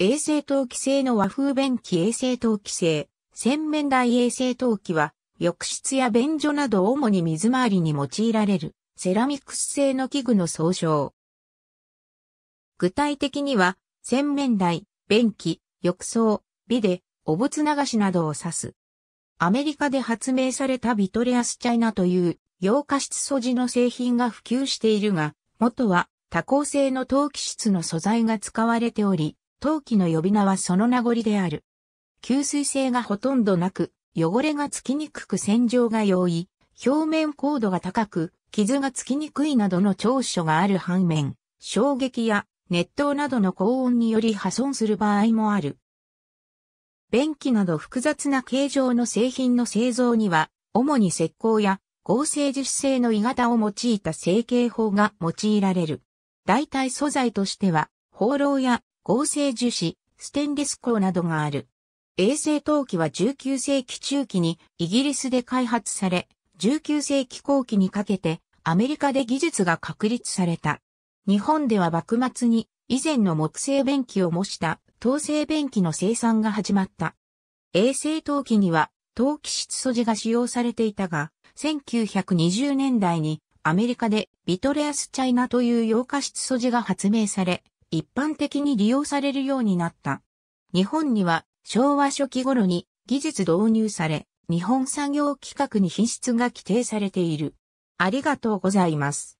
衛生陶器製の和風便器衛生陶器製、洗面台衛生陶器は、浴室や便所など主に水回りに用いられる、セラミックス製の器具の総称。具体的には、洗面台、便器、浴槽、ビデ、お仏流しなどを指す。アメリカで発明されたビトレアスチャイナという洋化質素地の製品が普及しているが、元は多孔製の陶器質の素材が使われており、陶器の呼び名はその名残である。吸水性がほとんどなく、汚れがつきにくく洗浄が容易、表面硬度が高く、傷がつきにくいなどの長所がある反面、衝撃や熱湯などの高温により破損する場合もある。便器など複雑な形状の製品の製造には、主に石膏や合成樹脂製の鋳型を用いた成形法が用いられる。代替素材としては、放浪や合成樹脂、ステンレス鋼などがある。衛星陶器は19世紀中期にイギリスで開発され、19世紀後期にかけてアメリカで技術が確立された。日本では幕末に以前の木製便器を模した陶製便器の生産が始まった。衛星陶器には陶器質素地が使用されていたが、1920年代にアメリカでビトレアスチャイナという溶化質素地が発明され、一般的に利用されるようになった。日本には昭和初期頃に技術導入され、日本産業規格に品質が規定されている。ありがとうございます。